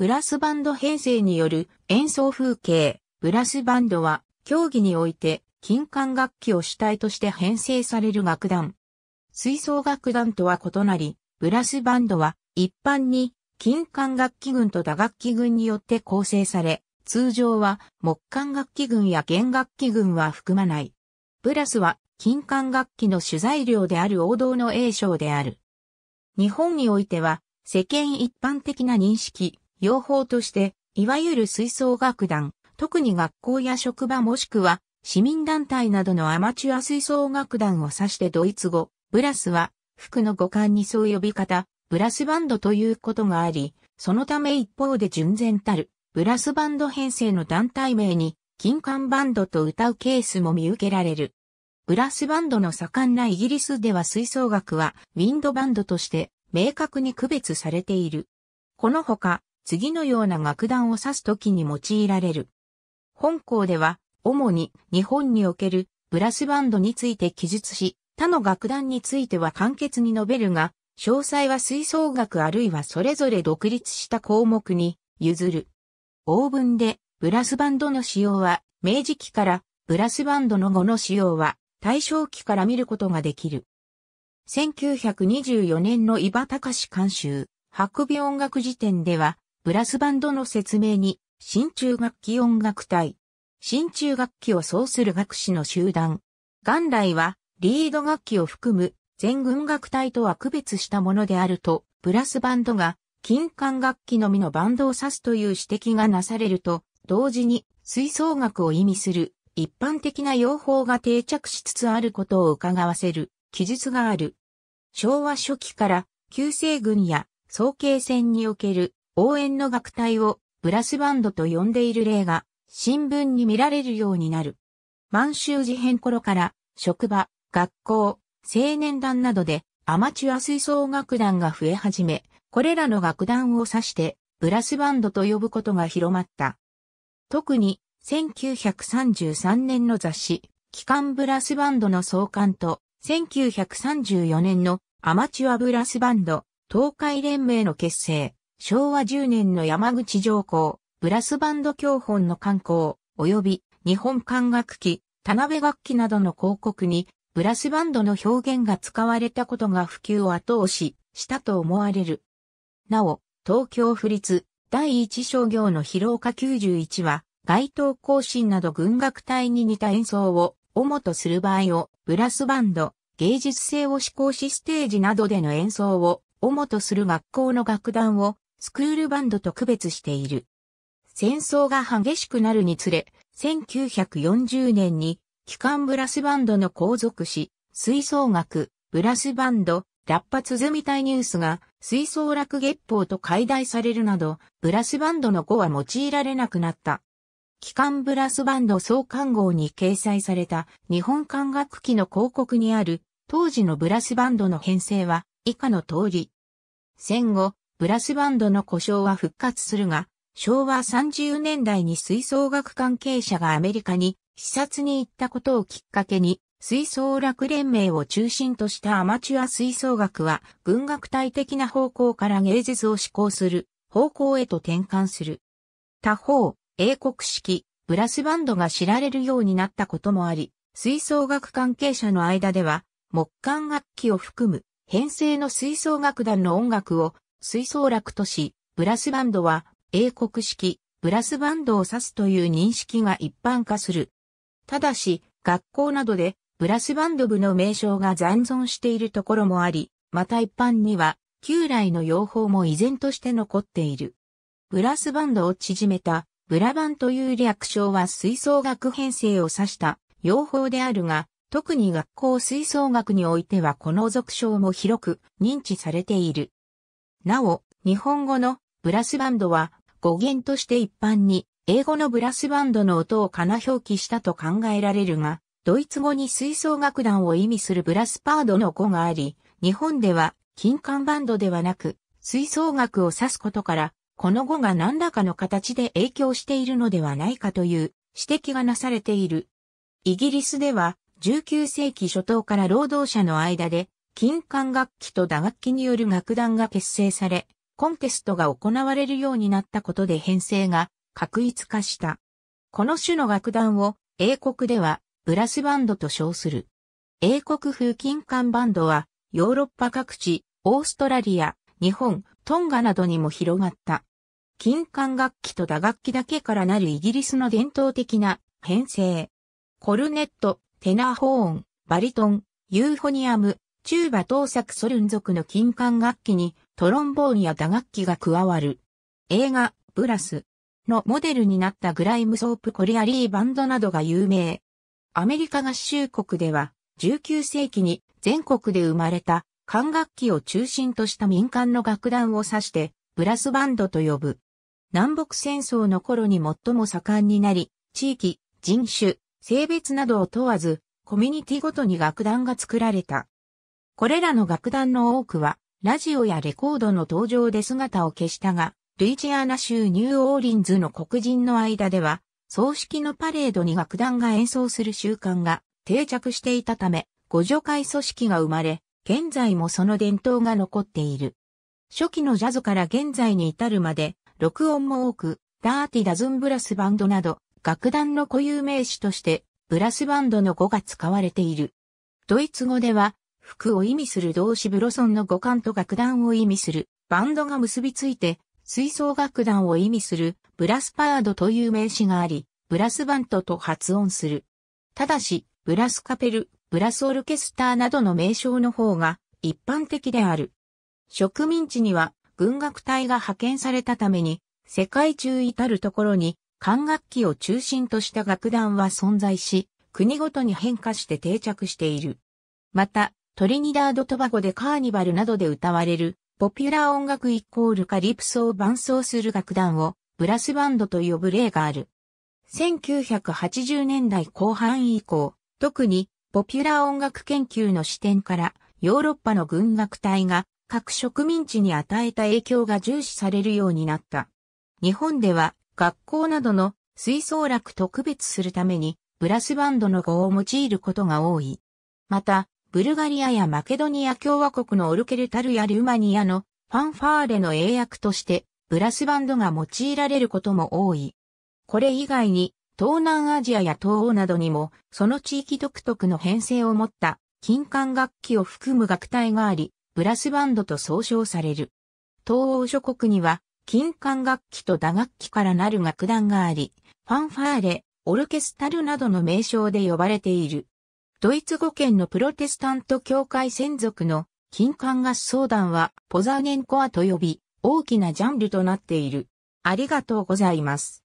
ブラスバンド編成による演奏風景。ブラスバンドは競技において金管楽器を主体として編成される楽団。吹奏楽団とは異なり、ブラスバンドは一般に金管楽器群と打楽器群によって構成され、通常は木管楽器群や弦楽器群は含まない。ブラスは金管楽器の主材料である王道の英唱である。日本においては世間一般的な認識、用法として、いわゆる吹奏楽団、特に学校や職場もしくは市民団体などのアマチュア吹奏楽団を指してドイツ語、ブラスは、服の五感にそう呼び方、ブラスバンドということがあり、そのため一方で純然たる、ブラスバンド編成の団体名に、金管バンドと歌うケースも見受けられる。ブラスバンドの盛んなイギリスでは吹奏楽はウィンドバンドとして明確に区別されている。このほか、次のような楽団を指すときに用いられる。本校では、主に日本におけるブラスバンドについて記述し、他の楽団については簡潔に述べるが、詳細は吹奏楽あるいはそれぞれ独立した項目に譲る。オーブンで、ブラスバンドの使用は、明治期からブラスバンドの後の使用は、大正期から見ることができる。1924年の伊庭隆監修、白美音楽辞典では、ブラスバンドの説明に、新中楽器音楽隊。新中楽器を奏する学士の集団。元来は、リード楽器を含む全軍楽隊とは区別したものであると、ブラスバンドが、金管楽器のみのバンドを指すという指摘がなされると、同時に吹奏楽を意味する一般的な用法が定着しつつあることを伺わせる記述がある。昭和初期から旧西軍や総慶戦における応援の楽隊をブラスバンドと呼んでいる例が新聞に見られるようになる。満州事変頃から職場、学校、青年団などでアマチュア吹奏楽団が増え始め、これらの楽団を指してブラスバンドと呼ぶことが広まった。特に1933年の雑誌、機関ブラスバンドの創刊と、1934年のアマチュアブラスバンド、東海連盟の結成、昭和10年の山口上皇、ブラスバンド教本の刊行、及び日本管楽器、田辺楽器などの広告に、ブラスバンドの表現が使われたことが普及を後押ししたと思われる。なお、東京府立第一商業の広岡91は、街頭行進など軍楽隊に似た演奏を主とする場合を、ブラスバンド、芸術性を志向しステージなどでの演奏を主とする学校の楽団をスクールバンドと区別している。戦争が激しくなるにつれ、1940年に、機関ブラスバンドの後続し、吹奏楽、ブラスバンド、ラッパづみたいニュースが、吹奏楽月報と解題されるなど、ブラスバンドの語は用いられなくなった。機関ブラスバンド創刊号に掲載された日本管楽器の広告にある当時のブラスバンドの編成は以下の通り。戦後、ブラスバンドの故障は復活するが、昭和30年代に吹奏楽関係者がアメリカに視察に行ったことをきっかけに、吹奏楽連盟を中心としたアマチュア吹奏楽は、軍楽隊的な方向から芸術を志向する方向へと転換する。他方、英国式、ブラスバンドが知られるようになったこともあり、吹奏楽関係者の間では、木管楽器を含む編成の吹奏楽団の音楽を吹奏楽とし、ブラスバンドは英国式、ブラスバンドを指すという認識が一般化する。ただし、学校などでブラスバンド部の名称が残存しているところもあり、また一般には旧来の用法も依然として残っている。ブラスバンドを縮めたブラバンという略称は吹奏楽編成を指した用法であるが、特に学校吹奏楽においてはこの俗称も広く認知されている。なお、日本語のブラスバンドは語源として一般に英語のブラスバンドの音をかな表記したと考えられるが、ドイツ語に吹奏楽団を意味するブラスパードの語があり、日本では金管バンドではなく吹奏楽を指すことから、この語が何らかの形で影響しているのではないかという指摘がなされている。イギリスでは19世紀初頭から労働者の間で金管楽器と打楽器による楽団が結成され、コンテストが行われるようになったことで編成が確一化した。この種の楽団を英国ではブラスバンドと称する。英国風金管バンドはヨーロッパ各地、オーストラリア、日本、トンガなどにも広がった。金管楽器と打楽器だけからなるイギリスの伝統的な編成。コルネット、テナーホーン、バリトン、ユーフォニアム、チューバ等作ソルン族の金管楽器にトロンボーンや打楽器が加わる。映画、ブラスのモデルになったグライムソープコリアリーバンドなどが有名。アメリカ合衆国では19世紀に全国で生まれた管楽器を中心とした民間の楽団を指してブラスバンドと呼ぶ。南北戦争の頃に最も盛んになり、地域、人種、性別などを問わず、コミュニティごとに楽団が作られた。これらの楽団の多くは、ラジオやレコードの登場で姿を消したが、ルイジアナ州ニューオーリンズの黒人の間では、葬式のパレードに楽団が演奏する習慣が定着していたため、互助会組織が生まれ、現在もその伝統が残っている。初期のジャズから現在に至るまで、録音も多く、ダーティダズンブラスバンドなど、楽団の固有名詞として、ブラスバンドの語が使われている。ドイツ語では、服を意味する動詞ブロソンの五感と楽団を意味するバンドが結びついて、吹奏楽団を意味するブラスパードという名詞があり、ブラスバントと発音する。ただし、ブラスカペル、ブラスオルケスターなどの名称の方が一般的である。植民地には軍楽隊が派遣されたために、世界中至るところに管楽器を中心とした楽団は存在し、国ごとに変化して定着している。また、トリニダード・トバゴでカーニバルなどで歌われる、ポピュラー音楽イコールカリプソを伴奏する楽団を、ブラスバンドと呼ぶ例がある。1980年代後半以降、特にポピュラー音楽研究の視点からヨーロッパの軍楽隊が各植民地に与えた影響が重視されるようになった。日本では学校などの吹奏楽と区別するためにブラスバンドの語を用いることが多い。また、ブルガリアやマケドニア共和国のオルケルタルやルーマニアのファンファーレの英訳としてブラスバンドが用いられることも多い。これ以外に東南アジアや東欧などにもその地域独特の編成を持った金管楽器を含む楽隊があり、ブラスバンドと総称される。東欧諸国には金管楽器と打楽器からなる楽団があり、ファンファーレ、オルケスタルなどの名称で呼ばれている。ドイツ語圏のプロテスタント教会専属の金管合奏団はポザーゲンコアと呼び、大きなジャンルとなっている。ありがとうございます。